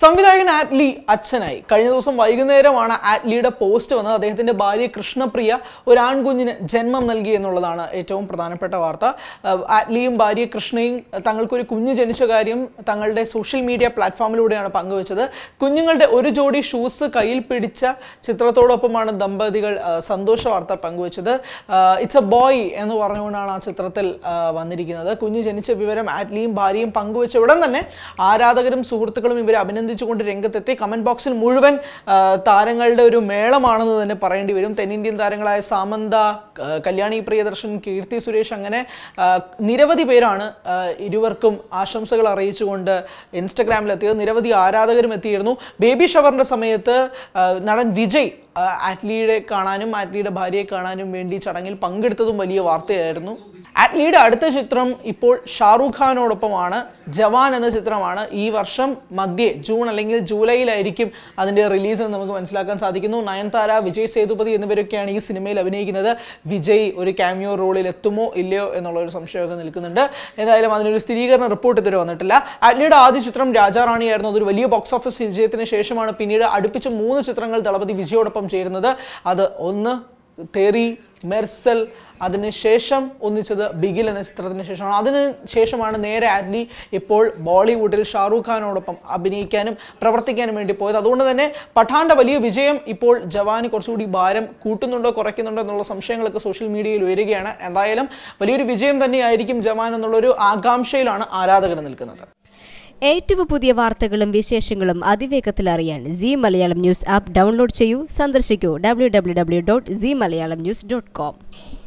സംവിധായകൻ ആറ്റ്ലി അച്ഛനായി കഴിഞ്ഞ ദിവസം വൈകുന്നേരമാണ് ആറ്റ്ലിയുടെ പോസ്റ്റ് വന്നത് അദ്ദേഹത്തിൻ്റെ ഭാര്യ കൃഷ്ണപ്രിയ ഒരു ആൺകുഞ്ഞിന് ജന്മം നൽകി എന്നുള്ളതാണ് ഏറ്റവും പ്രധാനപ്പെട്ട വാർത്ത ആറ്റ്ലിയും ഭാര്യ കൃഷ്ണയും തങ്ങൾക്കൊരു കുഞ്ഞ് ജനിച്ച കാര്യം തങ്ങളുടെ സോഷ്യൽ മീഡിയ പ്ലാറ്റ്ഫോമിലൂടെയാണ് പങ്കുവച്ചത് കുഞ്ഞുങ്ങളുടെ ഒരു ജോഡി ഷൂസ് കയ്യിൽ പിടിച്ച ചിത്രത്തോടൊപ്പമാണ് ദമ്പതികൾ സന്തോഷ വാർത്ത പങ്കുവച്ചത് ഇറ്റ്സ് എ ബോയ് എന്ന് പറഞ്ഞുകൊണ്ടാണ് ആ ചിത്രത്തിൽ വന്നിരിക്കുന്നത് കുഞ്ഞ് ജനിച്ച വിവരം ആറ്റ്ലിയും ഭാര്യയും പങ്കുവെച്ച ഉടൻ തന്നെ ആരാധകരും സുഹൃത്തുക്കളും ഇവരെ അഭിനന്ദിച്ചു അഭിനന്ദിച്ചുകൊണ്ട് രംഗത്തെത്തി കമൻറ്റ് ബോക്സിൽ മുഴുവൻ താരങ്ങളുടെ ഒരു മേളമാണെന്ന് തന്നെ പറയേണ്ടി വരും തെന്നിന്ത്യൻ താരങ്ങളായ സാമന്ത കല്യാണി പ്രിയദർശൻ കീർത്തി സുരേഷ് അങ്ങനെ നിരവധി പേരാണ് ഇരുവർക്കും ആശംസകൾ അറിയിച്ചുകൊണ്ട് ഇൻസ്റ്റഗ്രാമിലെത്തിയത് നിരവധി ആരാധകരും എത്തിയിരുന്നു ബേബി ഷവറിൻ്റെ സമയത്ത് നടൻ വിജയ് ആറ്റ്ലിയുടെ കാണാനും ആറ്റ്ലിയുടെ ഭാര്യയെ കാണാനും വേണ്ടി ചടങ്ങിൽ പങ്കെടുത്തതും വലിയ വാർത്തയായിരുന്നു ആറ്റ്ലിയുടെ അടുത്ത ചിത്രം ഇപ്പോൾ ഷാറൂഖ് ഖാനോടൊപ്പമാണ് ജവാൻ എന്ന ചിത്രമാണ് ഈ വർഷം മധ്യേ ജൂൺ അല്ലെങ്കിൽ ജൂലൈയിലായിരിക്കും അതിൻ്റെ റിലീസ് എന്ന് നമുക്ക് മനസ്സിലാക്കാൻ സാധിക്കുന്നു നയൻതാര വിജയ് സേതുപതി എന്നിവരൊക്കെയാണ് ഈ സിനിമയിൽ അഭിനയിക്കുന്നത് വിജയ് ഒരു ക്യാമിയോ റോളിൽ എത്തുമോ ഇല്ലയോ എന്നുള്ളൊരു സംശയമൊക്കെ നിൽക്കുന്നുണ്ട് എന്തായാലും അതിനൊരു സ്ഥിരീകരണ റിപ്പോർട്ട് ഇതുവരെ വന്നിട്ടില്ല ആറ്റ്ലിയുടെ ആദ്യ ചിത്രം രാജാറാണിയായിരുന്നു അതൊരു വലിയ ബോക്സ് ഓഫീസ് വിജയത്തിന് ശേഷമാണ് പിന്നീട് അടുപ്പിച്ച് മൂന്ന് ചിത്രങ്ങൾ ദളപതി വിജയോടൊപ്പം ചേരുന്നത് അത് ഒന്ന് തെറി മെർസൽ അതിനുശേഷം ഒന്നിച്ചത് ബിഗിൽ എന്ന ചിത്രത്തിന് ശേഷമാണ് അതിന് ശേഷമാണ് നേരെ ആറ്റ്ലി ഇപ്പോൾ ബോളിവുഡിൽ ഷാറൂഖ് ഖാനോടൊപ്പം അഭിനയിക്കാനും പ്രവർത്തിക്കാനും വേണ്ടി പോയത് അതുകൊണ്ട് തന്നെ പഠാന്റെ വലിയ വിജയം ഇപ്പോൾ ജവാന് കുറച്ചുകൂടി ഭാരം കൂട്ടുന്നുണ്ടോ കുറയ്ക്കുന്നുണ്ടോ എന്നുള്ള സംശയങ്ങളൊക്കെ സോഷ്യൽ മീഡിയയിൽ ഉയരുകയാണ് എന്തായാലും വലിയൊരു വിജയം തന്നെയായിരിക്കും ജവാൻ എന്നുള്ളൊരു ആകാംക്ഷയിലാണ് ആരാധകർ നിൽക്കുന്നത് ഏറ്റവും പുതിയ വാർത്തകളും വിശേഷങ്ങളും അതിവേഗത്തിൽ അറിയാൻ G Malayalam news app download ചെയ്യൂ സന്ദർശിക്കൂ W W W dot G Malayalam news dot com